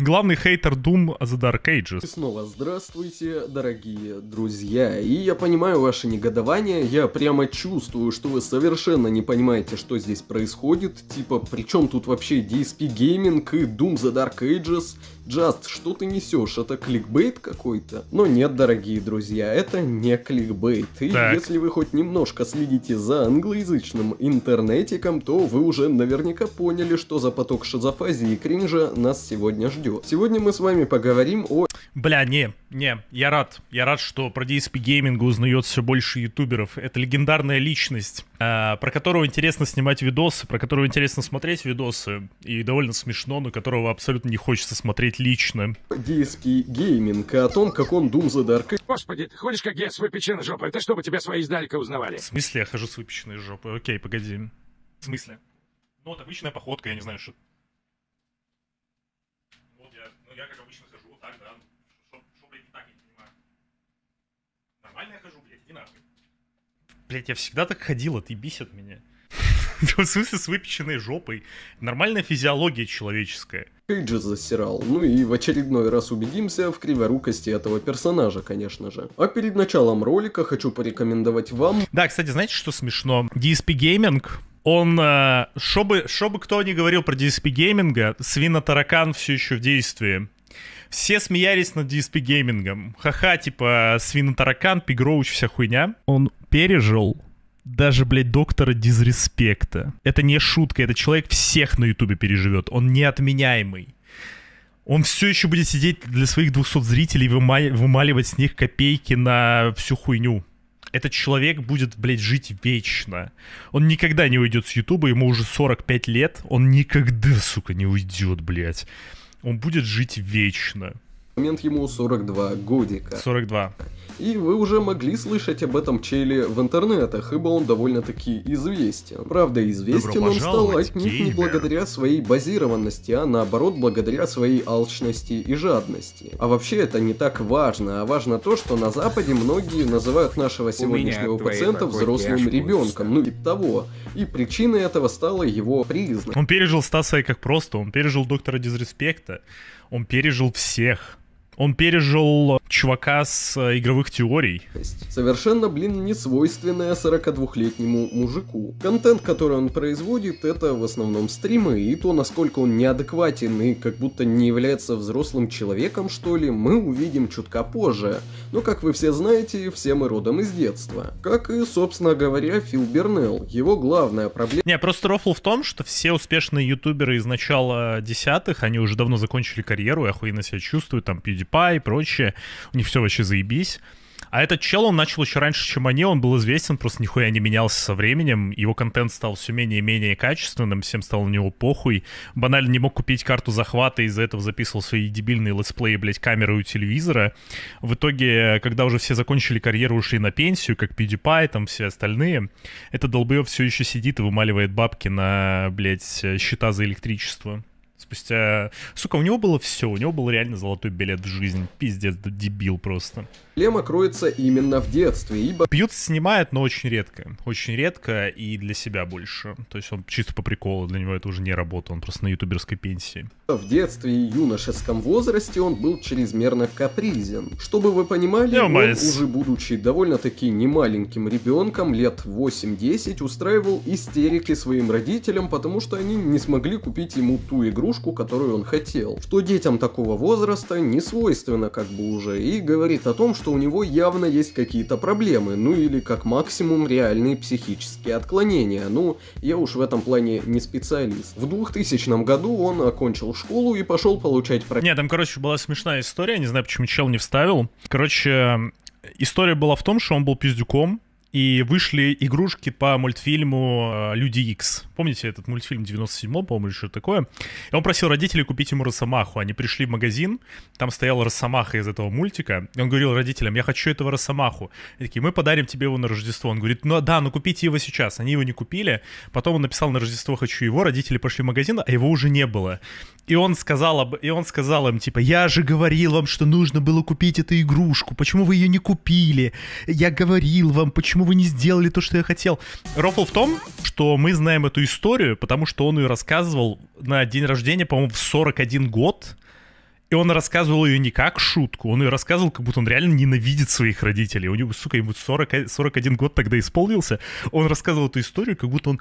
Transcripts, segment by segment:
Главный хейтер Doom The Dark Ages. И снова здравствуйте, дорогие друзья. И я понимаю ваше негодование, я прямо чувствую, что вы совершенно не понимаете, что здесь происходит. Типа, при чем тут вообще DSP Gaming и Doom The Dark Ages? Джаст, что ты несешь? Это кликбейт какой-то? Но ну нет, дорогие друзья, это не кликбейт. И так. если вы хоть немножко следите за англоязычным интернетиком, то вы уже наверняка поняли, что за поток шизофазии и кринжа нас сегодня ждет. Сегодня мы с вами поговорим о Бля, не, не, я рад. Я рад, что про DSP Gaming узнает все больше ютуберов. Это легендарная личность, а, про которого интересно снимать видосы, про которого интересно смотреть видосы, и довольно смешно, но которого абсолютно не хочется смотреть лично. DSP Gaming, о том, как он дум за Dark. Господи, ты ходишь как я с выпеченной жопой, это чтобы тебя свои издалека узнавали. В смысле я хожу с выпеченной жопой? Окей, погоди. В смысле? Ну, вот обычная походка, я не знаю, что Блять, я всегда так ходила, ты бесит меня. В смысле, с выпеченной жопой. Нормальная физиология человеческая. Кейджа засирал. Ну и в очередной раз убедимся в криворукости этого персонажа, конечно же. А перед началом ролика хочу порекомендовать вам... Да, кстати, знаете, что смешно? DSP Gaming он, чтобы, э, чтобы кто ни говорил про DSP гейминга, свинотаракан все еще в действии. Все смеялись над DSP геймингом. Ха-ха, типа, свинотаракан, пигроуч, вся хуйня. Он пережил даже, блядь, доктора дизреспекта. Это не шутка, это человек всех на ютубе переживет, он неотменяемый. Он все еще будет сидеть для своих 200 зрителей и вымали, вымаливать с них копейки на всю хуйню. Этот человек будет, блядь, жить вечно. Он никогда не уйдет с ютуба, ему уже 45 лет, он никогда, сука, не уйдет, блядь. Он будет жить вечно. Момент ему 42 годика. 42 и вы уже могли слышать об этом челе в интернетах, ибо он довольно-таки известен. Правда, известен он стал отнюдь не благодаря своей базированности, а наоборот благодаря своей алчности и жадности. А вообще это не так важно, а важно то, что на Западе многие называют нашего сегодняшнего пациента взрослым ребенком, ну и того. И причиной этого стало его признак. Он пережил Стаса и как просто, он пережил доктора дизреспекта, он пережил всех. Он пережил чувака с э, игровых теорий. Совершенно, блин, не свойственная 42-летнему мужику. Контент, который он производит, это в основном стримы, и то, насколько он неадекватен и как будто не является взрослым человеком, что ли, мы увидим чутка позже. Но, как вы все знаете, все мы родом из детства. Как и, собственно говоря, Фил Бернелл. Его главная проблема... Не, просто рофл в том, что все успешные ютуберы из начала десятых, они уже давно закончили карьеру и охуенно себя чувствуют, там, пьют PewDiePie и прочее. У них все вообще заебись. А этот чел, он начал еще раньше, чем они, он был известен, просто нихуя не менялся со временем, его контент стал все менее и менее качественным, всем стало на него похуй, банально не мог купить карту захвата, из-за этого записывал свои дебильные летсплеи, блядь, камеры у телевизора. В итоге, когда уже все закончили карьеру, ушли на пенсию, как PewDiePie, там все остальные, этот долбоеб все еще сидит и вымаливает бабки на, блядь, счета за электричество. Спустя... Сука, у него было все, у него был реально золотой билет в жизнь. Пиздец, да дебил просто. Проблема кроется именно в детстве, ибо... Пьют снимает, но очень редко. Очень редко и для себя больше. То есть он чисто по приколу, для него это уже не работа, он просто на ютуберской пенсии. В детстве и юношеском возрасте он был чрезмерно капризен. Чтобы вы понимали, yeah, он, уже будучи довольно-таки немаленьким ребенком, лет 8-10, устраивал истерики своим родителям, потому что они не смогли купить ему ту игру, игрушку, которую он хотел, что детям такого возраста не свойственно как бы уже, и говорит о том, что у него явно есть какие-то проблемы, ну или как максимум реальные психические отклонения, ну я уж в этом плане не специалист. В 2000 году он окончил школу и пошел получать... Про... Не, там, короче, была смешная история, не знаю, почему чел не вставил. Короче, история была в том, что он был пиздюком, и вышли игрушки по мультфильму э, «Люди Икс». Помните этот мультфильм 97-го, по-моему, что такое? И он просил родителей купить ему росомаху. Они пришли в магазин, там стояла росомаха из этого мультика. И он говорил родителям, я хочу этого росомаху. И такие, мы подарим тебе его на Рождество. Он говорит, ну да, ну купите его сейчас. Они его не купили. Потом он написал на Рождество «Хочу его». Родители пошли в магазин, а его уже не было. И он сказал, об... и он сказал им, типа, я же говорил вам, что нужно было купить эту игрушку. Почему вы ее не купили? Я говорил вам, почему почему вы не сделали то, что я хотел? Рофл в том, что мы знаем эту историю, потому что он ее рассказывал на день рождения, по-моему, в 41 год. И он рассказывал ее не как шутку, он ее рассказывал, как будто он реально ненавидит своих родителей. У него, сука, ему 40, 41 год тогда исполнился. Он рассказывал эту историю, как будто он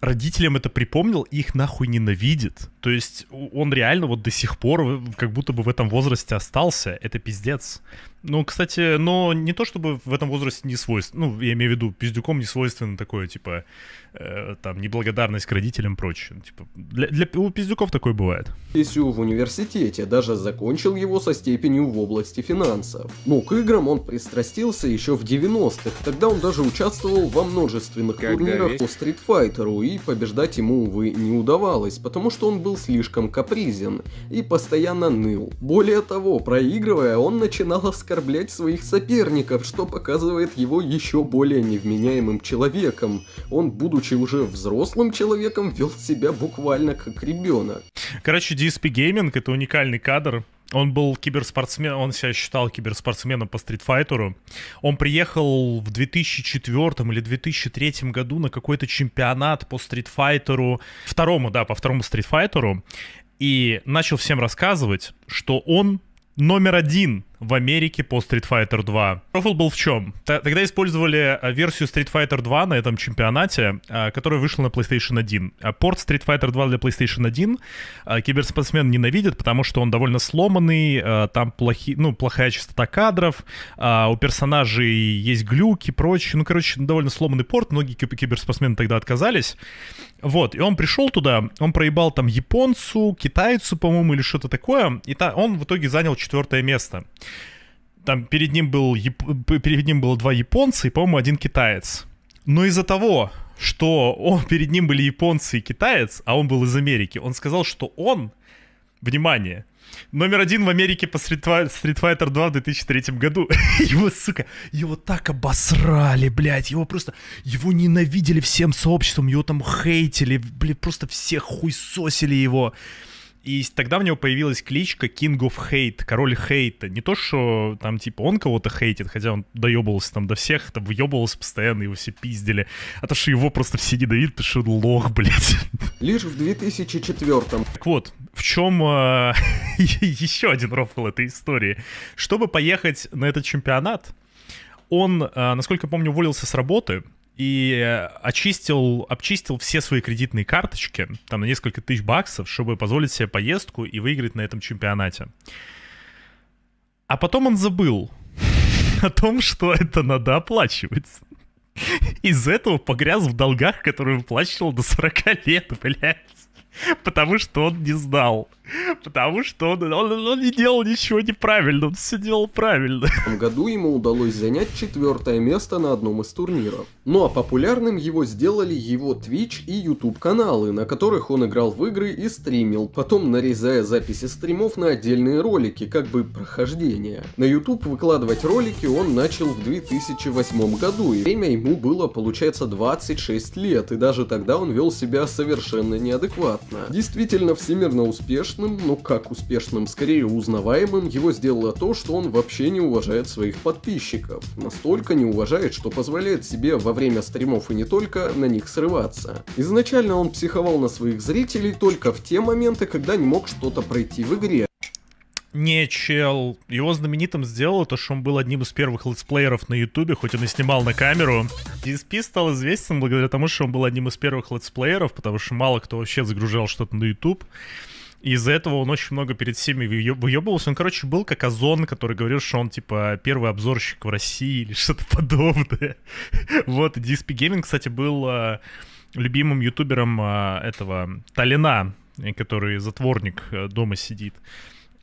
родителям это припомнил и их нахуй ненавидит. То есть он реально вот до сих пор как будто бы в этом возрасте остался. Это пиздец. Ну, кстати, но не то чтобы в этом возрасте не свойственно, ну, я имею в виду, пиздюком не свойственно такое, типа, э, там, неблагодарность к родителям прочее. Ну, типа, для, для, у пиздюков такое бывает. СЮ в университете даже закончил его со степенью в области финансов. Ну к играм он пристрастился еще в 90-х, тогда он даже участвовал во множественных Когда турнирах есть? по стритфайтеру, и побеждать ему, увы, не удавалось, потому что он был слишком капризен и постоянно ныл. Более того, проигрывая, он начинал оскорблять оскорблять своих соперников, что показывает его еще более невменяемым человеком. Он, будучи уже взрослым человеком, вел себя буквально как ребенок. Короче, DSP Gaming — это уникальный кадр, он был киберспортсмен, он себя считал киберспортсменом по стритфайтеру. Он приехал в 2004 или 2003 году на какой-то чемпионат по стритфайтеру, второму, да, по второму стритфайтеру, и начал всем рассказывать, что он номер один в Америке по Street Fighter 2. Профил был в чем? тогда использовали э, версию Street Fighter 2 на этом чемпионате, э, которая вышла на PlayStation 1. Э, порт Street Fighter 2 для PlayStation 1 киберспортсмен ненавидит, потому что он довольно сломанный, там плохи, ну, плохая частота кадров, у персонажей есть глюки, прочее. Ну, короче, довольно сломанный порт, многие киберспортсмены тогда отказались. Вот, и он пришел туда, он проебал там японцу, китайцу, по-моему, или что-то такое, и та, он в итоге занял четвертое место там перед ним, был, перед ним было два японца и, по-моему, один китаец. Но из-за того, что он, перед ним были японцы и китаец, а он был из Америки, он сказал, что он, внимание, номер один в Америке по Street Fighter 2 в 2003 году. его, сука, его так обосрали, блядь, его просто, его ненавидели всем сообществом, его там хейтили, блядь, просто все хуй сосили его. И тогда у него появилась кличка King of Hate, король хейта. Не то, что там, типа, он кого-то хейтит, хотя он доебывался там до всех, там въебывался постоянно, его все пиздили. А то, что его просто все ненавидят, потому что он лох, блядь. Лишь в 2004 -м. Так вот, в чем а, еще один рофл этой истории? Чтобы поехать на этот чемпионат, он, а, насколько я помню, уволился с работы, и э, очистил, обчистил все свои кредитные карточки, там на несколько тысяч баксов, чтобы позволить себе поездку и выиграть на этом чемпионате. А потом он забыл о том, что это надо оплачивать. Из-за этого погряз в долгах, которые выплачивал до 40 лет, блядь. Потому что он не знал. Потому что он, он, он не делал ничего неправильно, он все делал правильно. В этом году ему удалось занять четвертое место на одном из турниров. Ну а популярным его сделали его Twitch и YouTube каналы, на которых он играл в игры и стримил, потом нарезая записи стримов на отдельные ролики, как бы прохождения. На YouTube выкладывать ролики он начал в 2008 году, и время ему было, получается, 26 лет, и даже тогда он вел себя совершенно неадекватно. Действительно всемирно успешный успешным, но как успешным, скорее узнаваемым, его сделало то, что он вообще не уважает своих подписчиков. Настолько не уважает, что позволяет себе во время стримов и не только на них срываться. Изначально он психовал на своих зрителей только в те моменты, когда не мог что-то пройти в игре, не, чел. Его знаменитым сделало то, что он был одним из первых летсплееров на Ютубе, хоть он и снимал на камеру. DSP стал известен благодаря тому, что он был одним из первых летсплееров, потому что мало кто вообще загружал что-то на YouTube из-за этого он очень много перед всеми выебывался. Он, короче, был как Озон, который говорил, что он, типа, первый обзорщик в России или что-то подобное. вот, DSP Gaming, кстати, был э, любимым ютубером э, этого Талина, э, который затворник э, дома сидит.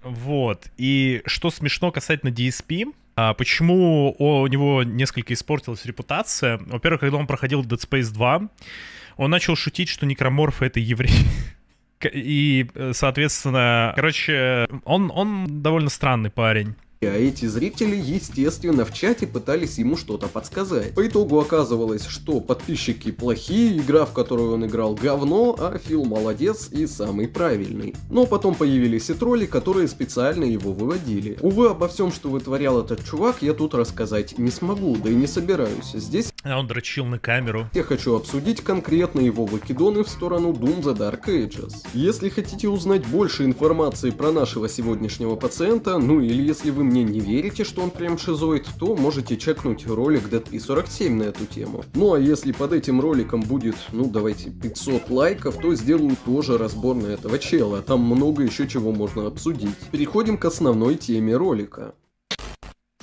Вот. И что смешно касательно DSP, а почему у него несколько испортилась репутация? Во-первых, когда он проходил Dead Space 2, он начал шутить, что некроморфы — это евреи. И, э, соответственно, короче, он, он довольно странный парень. А эти зрители, естественно, в чате пытались ему что-то подсказать. По итогу оказывалось, что подписчики плохие, игра, в которую он играл, говно, а Фил молодец и самый правильный. Но потом появились и тролли, которые специально его выводили. Увы, обо всем, что вытворял этот чувак, я тут рассказать не смогу, да и не собираюсь. Здесь а он дрочил на камеру. Я хочу обсудить конкретно его вакидоны в сторону Doom the Dark Ages. Если хотите узнать больше информации про нашего сегодняшнего пациента, ну или если вы мне не верите, что он прям шизоид, то можете чекнуть ролик d 47 на эту тему. Ну а если под этим роликом будет, ну давайте, 500 лайков, то сделаю тоже разбор на этого чела, там много еще чего можно обсудить. Переходим к основной теме ролика.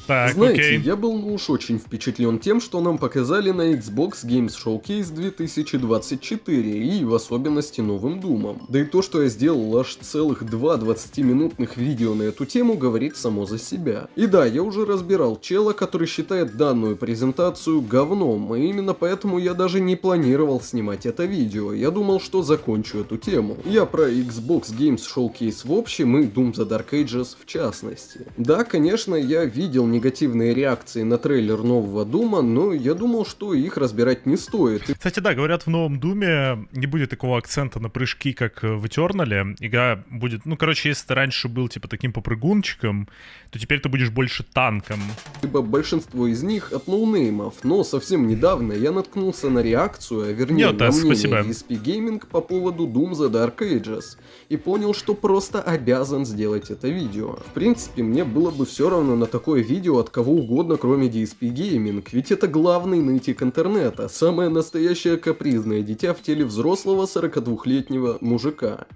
Так, Знаете, окей. я был уж очень впечатлен тем, что нам показали на Xbox Games Showcase 2024, и в особенности новым Думом. Да и то, что я сделал аж целых два 20-минутных видео на эту тему, говорит само за себя. И да, я уже разбирал чела, который считает данную презентацию говном, и именно поэтому я даже не планировал снимать это видео, я думал, что закончу эту тему. Я про Xbox Games Showcase в общем и Doom the Dark Ages в частности. Да, конечно, я видел негативные реакции на трейлер нового Дума, но я думал, что их разбирать не стоит. Кстати, да, говорят, в новом Думе не будет такого акцента на прыжки, как в Этернале. Игра будет... Ну, короче, если ты раньше был, типа, таким попрыгунчиком, то теперь ты будешь больше танком. Либо типа, большинство из них от ноунеймов, но совсем недавно я наткнулся на реакцию, а вернее, Нет, на да, мнение спасибо. ESP Gaming по поводу Doom The Dark Ages, и понял, что просто обязан сделать это видео. В принципе, мне было бы все равно на такое видео, видео от кого угодно, кроме DSP Gaming, ведь это главный нытик интернета, самое настоящее капризное дитя в теле взрослого 42-летнего мужика.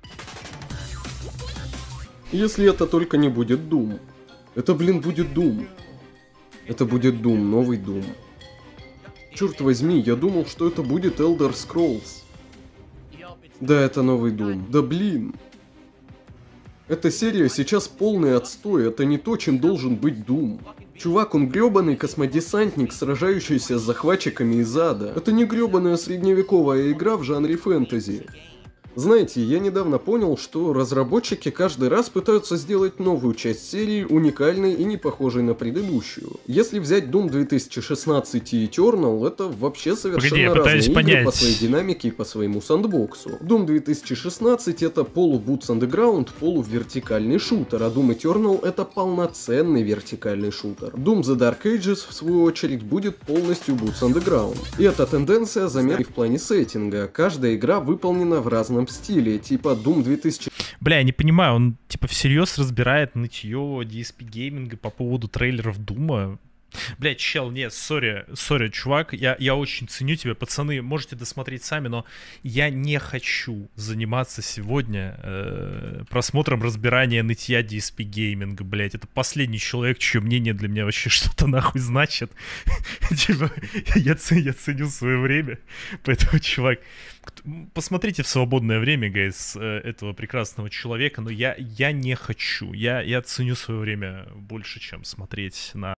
Если это только не будет Doom. Это, блин, будет Doom. Это будет Doom, новый Doom. Черт возьми, я думал, что это будет Elder Scrolls. Да, это новый Doom. Да блин. Эта серия сейчас полный отстой, это не то, чем должен быть Дум. Чувак, он грёбаный космодесантник, сражающийся с захватчиками из ада. Это не грёбаная средневековая игра в жанре фэнтези. Знаете, я недавно понял, что разработчики каждый раз пытаются сделать новую часть серии уникальной и не похожей на предыдущую. Если взять Doom 2016 и Eternal, это вообще совершенно Погоди, разные игры понять. по своей динамике и по своему сандбоксу. Doom 2016 это полубутс андеграунд, полувертикальный шутер, а Doom Eternal это полноценный вертикальный шутер. Doom The Dark Ages, в свою очередь, будет полностью boots underground. И эта тенденция заметна и в плане сеттинга. Каждая игра выполнена в разном стиле, типа Doom 2000. Бля, я не понимаю, он типа всерьез разбирает нытье DSP гейминга по поводу трейлеров Дума. Блять, чел, нет, сори, сори, чувак, я, я очень ценю тебя, пацаны, можете досмотреть сами, но я не хочу заниматься сегодня э, просмотром разбирания нытья DSP Gaming, блять, это последний человек, чье мнение для меня вообще что-то нахуй значит. Типа, я ценю свое время, поэтому, чувак, посмотрите в свободное время, гайс, э, этого прекрасного человека, но я, я не хочу. Я, я ценю свое время больше, чем смотреть на